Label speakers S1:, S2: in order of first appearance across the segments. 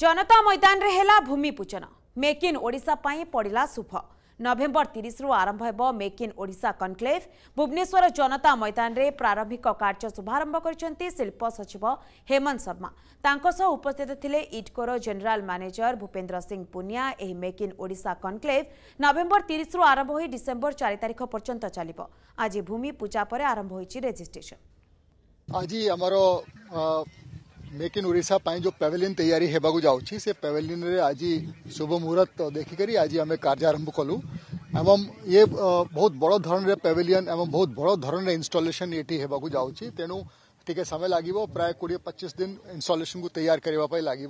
S1: जनता मैदान रे हेला भूमि पूजन मेक इन ओडिसा पई पडिला शुभ नोभेम्बर 30 रु आरंभ हेबो make in Odisha conclave Bhubaneswar Janata Maidan रे प्रारंभिक कार्य शुभारंभ करचंती शिल्प सचिव हेमंत शर्मा तांको स उपस्थित थिले इटकोरो जनरल मैनेजर भूपेंद्र सिंह पुनिया ए make in Odisha conclave November 30 रु आरंभ होई डिसेंबर 4 तारिख पर्यंत चालिबो आज भूमि पूजा परे आरंभ होईची रजिस्ट्रेशन
S2: आज हमरो मेक इन ओडापी जो पैवेलीन तैयारी होगा जाऊँगी से पैवेलीन आज शुभ मुहूर्त देखकर आज आम कार्य आरंभ कलु एवं ये बहुत बड़ धरण पैवेलीयन एवं बहुत बड़ धरण इनस्टलेसन ये जाऊँगी तेणु टी समय लगे प्राय कोड़े पचीस दिन इनस्टलेसन को तैयार करने लगे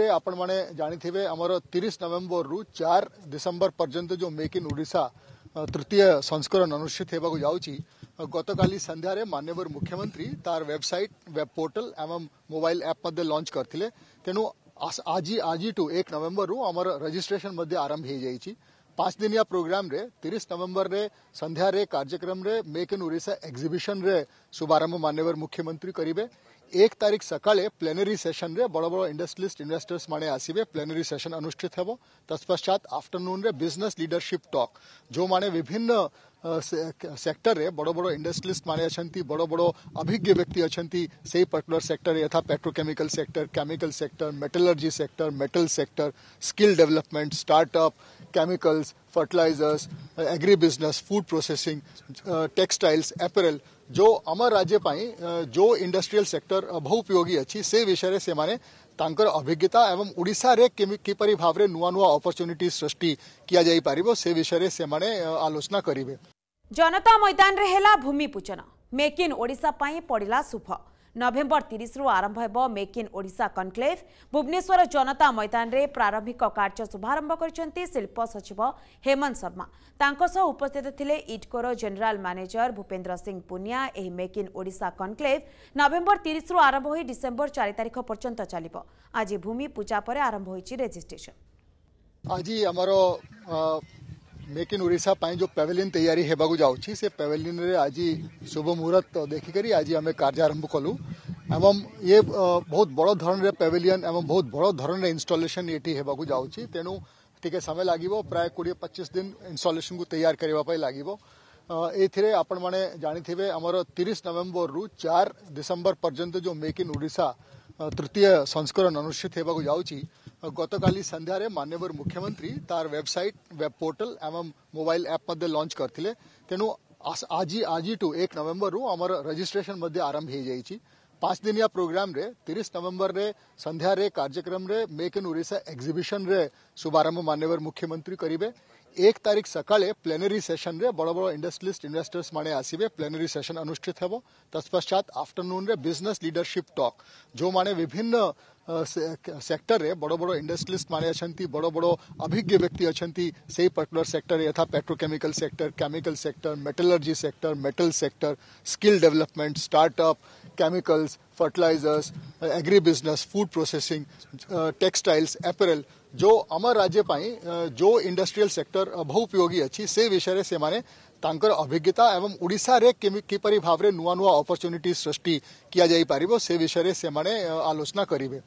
S2: ये आपण मैंने जानते हैं तीस नवेम्बर रु चार डिसेम्बर पर्यटन जो मेक इन ओडा तृतीय संस्करण अनुषित होगा जाऊँ गत काली सन्धार मानवर मुख्यमंत्री तार वेबसाइट वेब पोर्टल एवं मोबाइल एप मध्य लॉन्च करते तेणु आज आज एक नवेम्बर रू आम रजिस्ट्रेसन आरंभ हो पांच दिनिया प्रोग्राम रे तीस नवंबर रे संध्या रे कार्यक्रम रे मेक इन ओडिशा एग्जीबिशन रे शुभारंभ मानवर मुख्यमंत्री करेंगे एक तारीख सका प्लेनेरी सेशन रे बड़ बड़ इंडस्ट्रियलिस्ट इन्वेस्टर्स माने आसीबे प्लेनेरी सेशन अनुष्ठित हेबो तत्पश्चात आफ्टरनून रे बिजनेस लीडरशिप टॉक जो माने विभिन्न सेक्टर रे बड़ बड़ इंडस्ट्रियलिस्ट माने अछंती बड़ बड़ अभिज्ञ व्यक्ति अछंती सेही पर्टिकुलर सेक्टर यथा petrochemical sector chemical sector metallurgy sector metal sector skill development startup chemicals, fertilizers, uh, agribusiness, food processing, uh, textiles, apparel. जो अमर राज्य पाई uh, जो इंडस्ट्रियल सेक्टर बहु उपयोगी अच्छी से विषय से माने तांकर अभिज्ञता एवं उड़ीसा रे किपरि भाव रे नुआ नुआ अपॉर्चुनिटी सृष्टि किया जाई पारिबो से विषय से माने uh, आलोचना करिवे
S1: जनता मैदान रे हेला भूमि पूजन मेक इन ओडिसा पाई पड़िला सुफा भेम्बर आरंभ आरम्भ make in conclave Bhubaneswar Janata मैदान प्रारम्भिक कार्य शिल्प सचिव हेमन्त शर्मा उपस्थित इटको र जेनराल म्यानेजर भूपेन्द्र सिंह पुनिया यो मेक् इन ओडा कन्क्लेभ आरंभ तिरि डिसेम्बर चार तारिख आज भूमि पूजा
S2: મેક ઇન ઓરિસ્સા પાઇ જો પેવેલિયન તૈયારી હેબાકુ જાઉં સે પેવેલિયન રે આજી શુભ મુહૂર્ત દેખિકરી આજી અમે કાર્યારંભ કલુ एवं ये बहुत बड़ धरण पेवेलियन एवं बहुत बड़ धरण इनस्टलेसन ये जाऊँच तेणु टी समय लगे प्राय कोड़े पचीस दिन इनस्टलेसन को तैयार करने लगे ये आपण मैंने जानी आमर तीस नवेम्बर रु चार डिसेम्बर पर्यटन जो मेक इन ओडा तृतीय संस्करण अनुषित होगा जाऊँगी ગતકાલની સંધ્યારે માન્યવર ମୁଖ୍ୟମନ୍ତ୍ରୀ ତାର ୱେବସାଇଟ୍ ୱେବ୍ ପୋର୍ଟାଲ୍ ଏବଂ ମୋବାଇଲ୍ ଆପ୍ ମଧ୍ୟ ଲଞ୍ଚ କରିଥିଲେ ତେଣୁ ଆଜି ଆଜିଠୁ ଏକ ନଭେମ୍ବରରୁ ଆମର ରେଜିଷ୍ଟ୍ରେସନ୍ ମଧ୍ୟ ଆରମ୍ଭ ହୋଇଯାଇଛି ପାଞ୍ଚ ଦିନିଆ ପ୍ରୋଗ୍ରାମରେ ତିରିଶ ନଭେମ୍ବରରେ ସନ୍ଧ୍ୟାରେ କାର୍ଯ୍ୟକ୍ରମରେ ମେକ୍ ଇନ୍ ଓଡ଼ିଶା ଏକ୍ଜିବିସନ୍ରେ ଶୁଭାରମ୍ଭ ମାନ୍ୟବର ମୁଖ୍ୟମନ୍ତ୍ରୀ କରିବେ ଏକ ତାରିଖ ସକାଳେ ପ୍ଲେନେରୀ ସେସନ୍ରେ ବଡ଼ ବଡ଼ ଇଣ୍ଡଷ୍ଟ୍ରିଲିଷ୍ଟ ଇନଭେଷ୍ଟର୍ସମାନେ ଆସିବେ ପ୍ଲେନେରୀ ସେସନ୍ ଅନୁଷ୍ଠିତ ହେବ ତତ୍ପଶ୍ଚାତ ଆଫ୍ଟରନୁନ୍ରେ ବିଜନେସ୍ ଲିଡରସିପ୍ ଟକ୍ ଯେଉଁମାନେ ବିଭିନ୍ନ सेक्टर बड़ बड़ माने अछंती बड़ बड़ अभिज्ञ व्यक्ति अछंती सेही पर्टिकुलर सेक्टर यथा petrochemical sector chemical sector metallurgy sector metal sector skill development startup chemicals fertilisers agribusiness food processing textiles apparel जो आम राज्य जो इंडस्ट्रियल सेक्टर बहु उपयोगी अच्छी से विषय से माने तांकर अभिज्ञता एवं उड़ीसा रे किपरी भाव रे नुआ नुआ अपॉर्चुनिटी सृष्टि किया जाई पारिबो से विषय से माने आलोचना करिवे